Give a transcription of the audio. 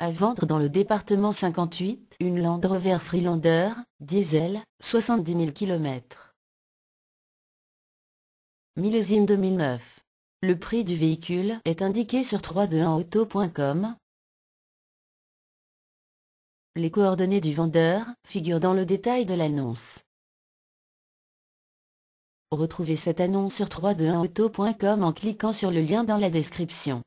À vendre dans le département 58, une Land Rover Freelander, diesel, 70 000 km. Millésime 2009. Le prix du véhicule est indiqué sur 321auto.com. Les coordonnées du vendeur figurent dans le détail de l'annonce. Retrouvez cette annonce sur 321auto.com en cliquant sur le lien dans la description.